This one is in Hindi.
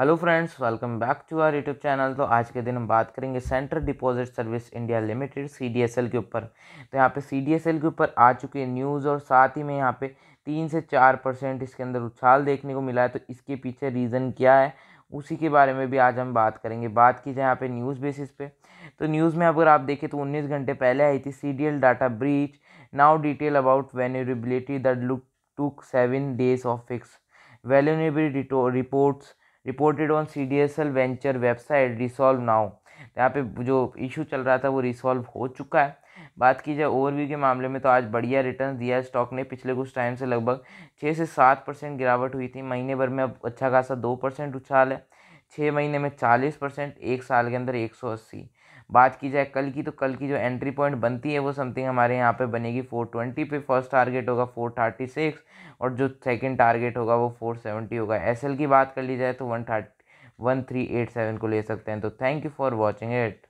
hello friends welcome back to our YouTube channel तो आज के दिन हम बात करेंगे central deposit service India limited C के ऊपर तो यहाँ पे सी के ऊपर आ चुकी है न्यूज़ और साथ ही में यहाँ पे तीन से चार परसेंट इसके अंदर उछाल देखने को मिला है तो इसके पीछे रीज़न क्या है उसी के बारे में भी आज हम बात करेंगे बात की जाए यहाँ पे न्यूज़ बेसिस पे तो न्यूज़ में अगर आप देखें तो 19 घंटे पहले आई थी C data breach now detail about vulnerability that look took seven days of fix vulnerable reports reported on C D S L venture website resolve now यहाँ पे जो इशू चल रहा था वो रिसॉल्व हो चुका है बात की जाए ओवरव्यू के मामले में तो आज बढ़िया रिटर्न दिया स्टॉक ने पिछले कुछ टाइम से लगभग छः से सात परसेंट गिरावट हुई थी महीने भर में अब अच्छा खासा दो परसेंट उछाल है छः महीने में चालीस परसेंट एक साल के अंदर एक सौ अस्सी बात की जाए कल की तो कल की जो एंट्री पॉइंट बनती है वो समथिंग हमारे यहाँ पे बनेगी फोर ट्वेंटी पे फर्स्ट टारगेट होगा फोर थर्टी सिक्स और जो सेकंड टारगेट होगा वो फोर सेवेंटी होगा एसएल की बात कर ली जाए तो one thirty one three eight seven को ले सकते हैं तो thank you for watching it